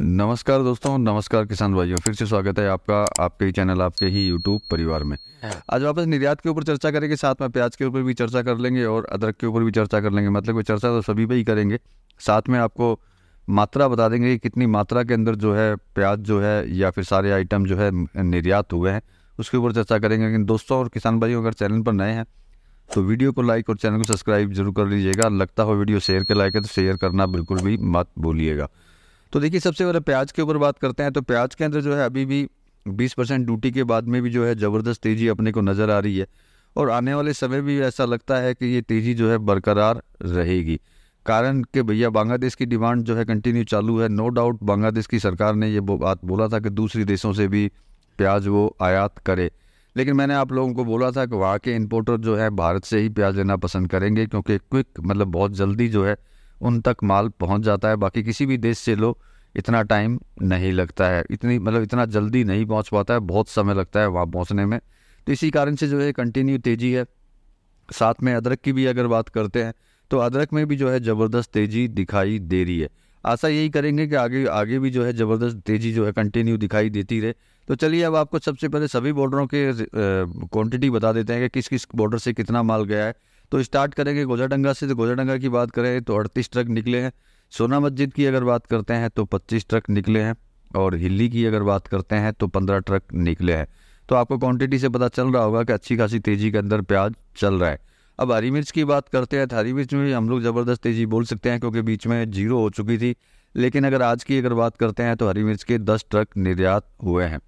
नमस्कार दोस्तों नमस्कार किसान भाइयों फिर से स्वागत है आपका आपके ही चैनल आपके ही यूट्यूब परिवार में हाँ। आज वापस निर्यात के ऊपर चर्चा करेंगे साथ में प्याज के ऊपर भी चर्चा कर लेंगे और अदरक के ऊपर भी चर्चा कर लेंगे मतलब कि चर्चा तो सभी पे ही करेंगे साथ में आपको मात्रा बता देंगे कि कितनी मात्रा के अंदर जो है प्याज जो है या फिर सारे आइटम जो है निर्यात हुए हैं उसके ऊपर चर्चा करेंगे लेकिन दोस्तों और किसान भाइयों अगर चैनल पर नए हैं तो वीडियो को लाइक और चैनल को सब्सक्राइब जरूर कर लीजिएगा लगता हो वीडियो शेयर के लाइक है तो शेयर करना बिल्कुल भी मत भूलिएगा तो देखिए सबसे पहले प्याज के ऊपर बात करते हैं तो प्याज के अंदर जो है अभी भी 20 परसेंट ड्यूटी के बाद में भी जो है ज़बरदस्त तेज़ी अपने को नज़र आ रही है और आने वाले समय भी ऐसा लगता है कि ये तेज़ी जो है बरकरार रहेगी कारण कि भैया बांग्लादेश की डिमांड जो है कंटिन्यू चालू है नो डाउट बांग्लादेश की सरकार ने ये बात बोला था कि दूसरे देशों से भी प्याज वो आयात करे लेकिन मैंने आप लोगों को बोला था कि वहाँ के इम्पोर्टर जो है भारत से ही प्याज लेना पसंद करेंगे क्योंकि क्विक मतलब बहुत जल्दी जो है उन तक माल पहुंच जाता है बाकी किसी भी देश से लो इतना टाइम नहीं लगता है इतनी मतलब इतना जल्दी नहीं पहुंच पाता है बहुत समय लगता है वहाँ पहुँचने में तो इसी कारण से जो है कंटिन्यू तेज़ी है साथ में अदरक की भी अगर बात करते हैं तो अदरक में भी जो है ज़बरदस्त तेज़ी दिखाई दे रही है आशा यही करेंगे कि आगे आगे भी जो है ज़बरदस्त तेज़ी जो है कंटिन्यू दिखाई देती रहे तो चलिए अब आपको सबसे पहले सभी बॉर्डरों के क्वांटिटी बता देते हैं कि किस किस बॉर्डर से कितना माल गया है तो स्टार्ट करेंगे गोजाडंगा से तो गोजाडंगा की बात करें तो अड़तीस ट्रक निकले हैं सोना मस्जिद की अगर बात करते हैं तो पच्चीस ट्रक निकले हैं और हिली की अगर बात करते हैं तो पंद्रह ट्रक निकले हैं तो आपको क्वांटिटी से पता चल रहा होगा कि अच्छी खासी तेज़ी के अंदर प्याज चल रहा है अब हरी मिर्च की बात करते हैं तो हरी मिर्च में भी हम लोग ज़बरदस्त तेज़ी बोल सकते हैं क्योंकि बीच में जीरो हो चुकी थी लेकिन अगर आज की अगर बात करते हैं तो हरी मिर्च के दस ट्रक निर्यात हुए हैं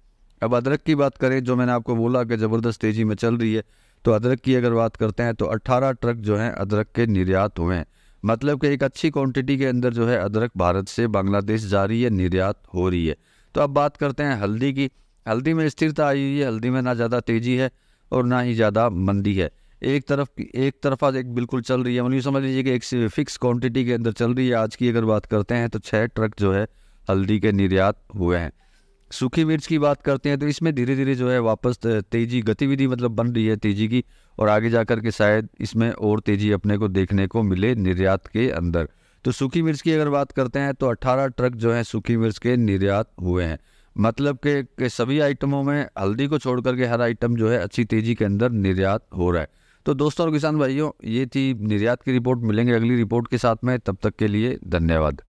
अब अदरक की बात करें जो मैंने आपको बोला कि ज़बरदस्त तेज़ी में चल रही है तो अदरक की अगर बात करते हैं तो 18 ट्रक जो हैं अदरक के निर्यात हुए हैं मतलब कि एक अच्छी क्वांटिटी के अंदर जो है अदरक भारत से बांग्लादेश जा रही है निर्यात हो रही है तो अब बात करते हैं हल्दी की हल्दी में स्थिरता आई हुई है हल्दी में ना ज़्यादा तेज़ी है और ना ही ज़्यादा मंदी है एक तरफ एक तरफा एक बिल्कुल चल रही है मतलब समझ लीजिए कि एक फिक्स क्वांटिटी के अंदर चल रही है आज की अगर बात करते हैं तो छः ट्रक जो है हल्दी के निर्यात हुए हैं सूखी मिर्च की बात करते हैं तो इसमें धीरे धीरे जो है वापस तेज़ी गतिविधि मतलब बन रही है तेज़ी की और आगे जाकर के शायद इसमें और तेज़ी अपने को देखने को मिले निर्यात के अंदर तो सूखी मिर्च की अगर बात करते हैं तो 18 ट्रक जो है सूखी मिर्च के निर्यात हुए हैं मतलब के, के सभी आइटमों में हल्दी को छोड़ करके हर आइटम जो है अच्छी तेज़ी के अंदर निर्यात हो रहा है तो दोस्तों और किसान भाइयों ये थी निर्यात की रिपोर्ट मिलेंगे अगली रिपोर्ट के साथ में तब तक के लिए धन्यवाद